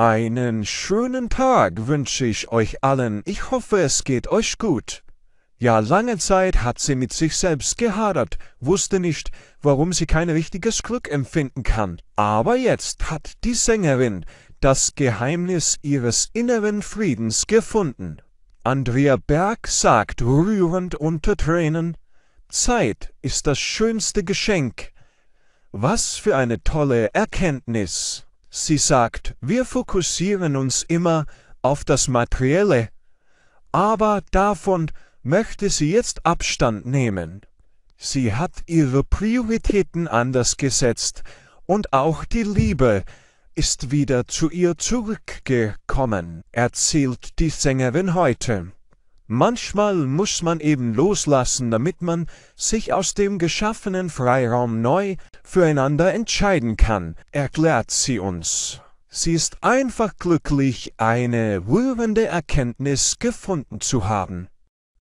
Einen schönen Tag wünsche ich euch allen. Ich hoffe, es geht euch gut. Ja, lange Zeit hat sie mit sich selbst gehadert, wusste nicht, warum sie kein richtiges Glück empfinden kann. Aber jetzt hat die Sängerin das Geheimnis ihres inneren Friedens gefunden. Andrea Berg sagt rührend unter Tränen, Zeit ist das schönste Geschenk. Was für eine tolle Erkenntnis. Sie sagt, wir fokussieren uns immer auf das Materielle, aber davon möchte sie jetzt Abstand nehmen. Sie hat ihre Prioritäten anders gesetzt und auch die Liebe ist wieder zu ihr zurückgekommen, erzählt die Sängerin heute. Manchmal muss man eben loslassen, damit man sich aus dem geschaffenen Freiraum neu füreinander entscheiden kann, erklärt sie uns. Sie ist einfach glücklich, eine rührende Erkenntnis gefunden zu haben.